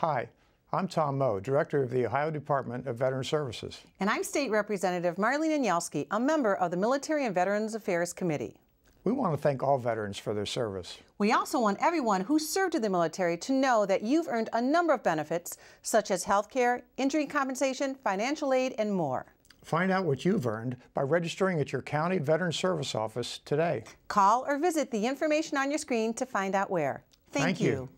Hi, I'm Tom Moe, Director of the Ohio Department of Veteran Services. And I'm State Representative Marlene Anyalski, a member of the Military and Veterans Affairs Committee. We want to thank all veterans for their service. We also want everyone who served in the military to know that you've earned a number of benefits, such as health care, injury compensation, financial aid, and more. Find out what you've earned by registering at your county veteran service office today. Call or visit the information on your screen to find out where. Thank, Thank you. you.